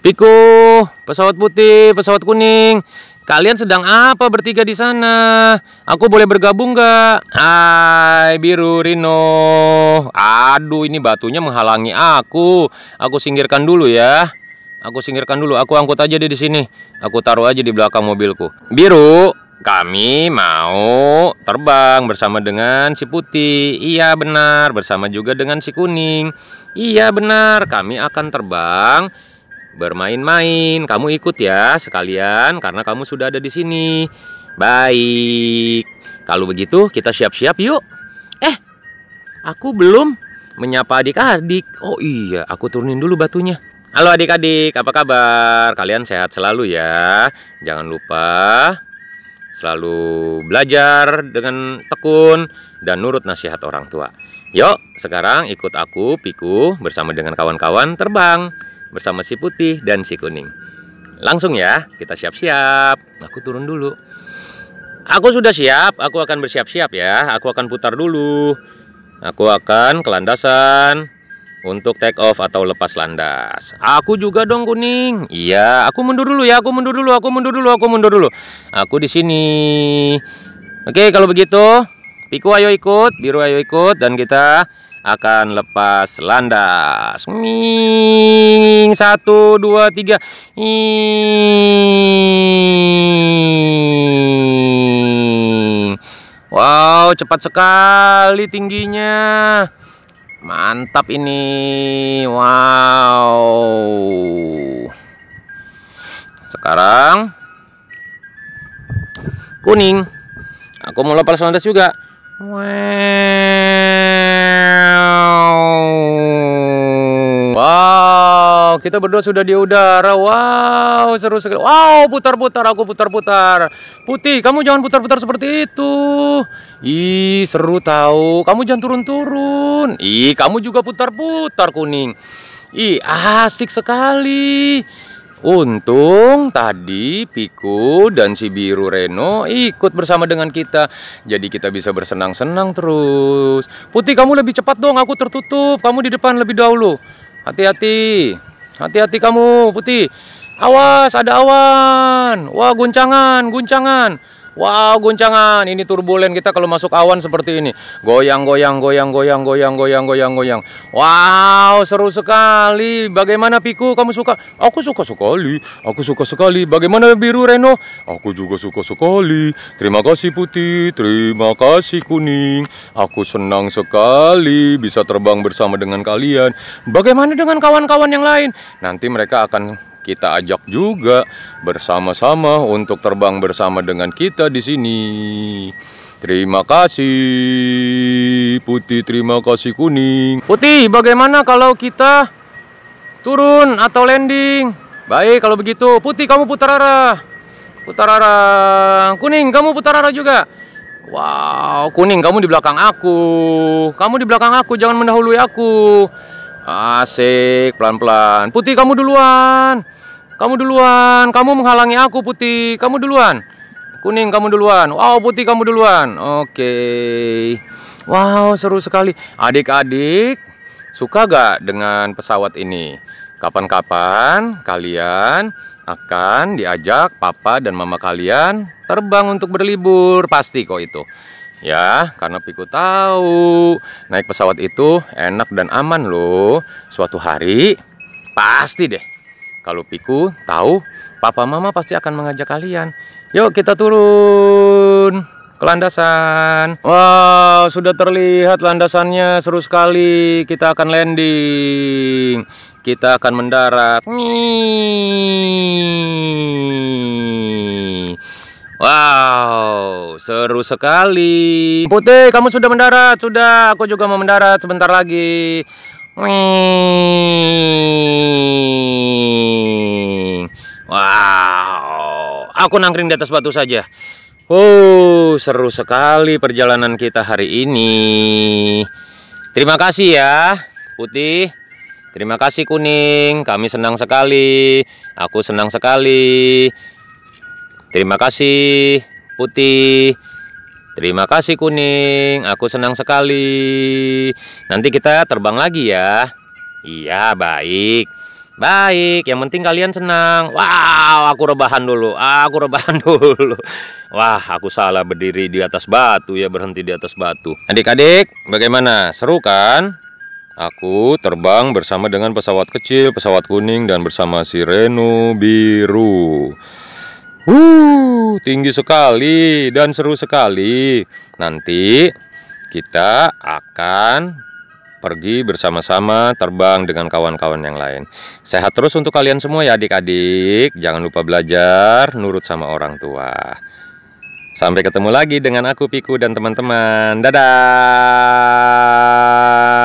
Piku, pesawat putih, pesawat kuning. Kalian sedang apa bertiga di sana? Aku boleh bergabung gak? Hai, biru Rino. Aduh, ini batunya menghalangi aku. Aku singkirkan dulu ya. Aku singkirkan dulu. Aku angkut aja di sini. Aku taruh aja di belakang mobilku. Biru, kami mau terbang bersama dengan si putih. Iya benar, bersama juga dengan si kuning. Iya benar, kami akan terbang bermain-main. Kamu ikut ya sekalian karena kamu sudah ada di sini. Baik. Kalau begitu kita siap-siap yuk. Eh, aku belum menyapa adik-adik. Oh iya, aku turunin dulu batunya. Halo adik-adik, apa kabar? Kalian sehat selalu ya. Jangan lupa selalu belajar dengan tekun dan nurut nasihat orang tua. Yuk, sekarang ikut aku, Piku, bersama dengan kawan-kawan terbang bersama si putih dan si kuning. Langsung ya, kita siap-siap. Aku turun dulu. Aku sudah siap, aku akan bersiap-siap ya. Aku akan putar dulu. Aku akan ke landasan untuk take off atau lepas landas. Aku juga dong kuning. Iya, aku mundur dulu ya, aku mundur dulu, aku mundur dulu, aku mundur dulu. Aku di sini. Oke, kalau begitu, Piku ayo ikut, biru ayo ikut dan kita akan lepas landas. Ming satu dua tiga. Ming. Wow, cepat sekali tingginya. Mantap ini. Wow. Sekarang kuning. Aku mau lepas landas juga. Wow. kita berdua sudah di udara. Wow, seru sekali. Wow, putar-putar, aku putar-putar. Putih, kamu jangan putar-putar seperti itu. Ih, seru tahu. Kamu jangan turun-turun. Ih, kamu juga putar-putar kuning. Ih, asik sekali. Untung tadi Piku dan si biru Reno ikut bersama dengan kita. Jadi kita bisa bersenang-senang terus. Putih kamu lebih cepat dong, aku tertutup. Kamu di depan lebih dahulu. Hati-hati. Hati-hati kamu, putih. Awas, ada awan. Wah, guncangan, guncangan. Wow, guncangan. Ini turbulen kita kalau masuk awan seperti ini. Goyang, goyang, goyang, goyang, goyang, goyang, goyang, goyang. Wow, seru sekali. Bagaimana Piku? Kamu suka? Aku suka sekali. Aku suka sekali. Bagaimana biru Reno? Aku juga suka sekali. Terima kasih putih, terima kasih kuning. Aku senang sekali bisa terbang bersama dengan kalian. Bagaimana dengan kawan-kawan yang lain? Nanti mereka akan kita ajak juga bersama-sama untuk terbang bersama dengan kita di sini. Terima kasih putih, terima kasih kuning. Putih, bagaimana kalau kita turun atau landing? Baik, kalau begitu putih kamu putar arah. Putar arah. Kuning, kamu putar arah juga. Wow, kuning kamu di belakang aku. Kamu di belakang aku, jangan mendahului aku. Asik, pelan-pelan. Putih kamu duluan. Kamu duluan, kamu menghalangi aku putih. Kamu duluan. Kuning kamu duluan. Wow, putih kamu duluan. Oke. Wow, seru sekali. Adik-adik, suka gak dengan pesawat ini? Kapan-kapan kalian akan diajak papa dan mama kalian terbang untuk berlibur. Pasti kok itu. Ya, karena Piku tahu naik pesawat itu enak dan aman loh. Suatu hari pasti deh kalau Piku tahu, papa mama pasti akan mengajak kalian. Yuk kita turun ke landasan. Wow, sudah terlihat landasannya seru sekali. Kita akan landing. Kita akan mendarat. Wow, seru sekali. Putih, kamu sudah mendarat. Sudah, aku juga mau mendarat sebentar lagi. Wow, aku nangkring di atas batu saja. Oh, seru sekali perjalanan kita hari ini. Terima kasih ya, putih. Terima kasih kuning, kami senang sekali. Aku senang sekali. Terima kasih putih. Terima kasih kuning, aku senang sekali. Nanti kita terbang lagi ya. Iya, baik. Baik, yang penting kalian senang. Wow, aku rebahan dulu. Aku rebahan dulu. Wah, aku salah berdiri di atas batu ya, berhenti di atas batu. Adik-adik, bagaimana? Seru kan? Aku terbang bersama dengan pesawat kecil, pesawat kuning dan bersama si Reno biru. Wuh. Uh, tinggi sekali dan seru sekali. Nanti kita akan pergi bersama-sama terbang dengan kawan-kawan yang lain. Sehat terus untuk kalian semua ya adik-adik. Jangan lupa belajar, nurut sama orang tua. Sampai ketemu lagi dengan aku Piku dan teman-teman. Dadah.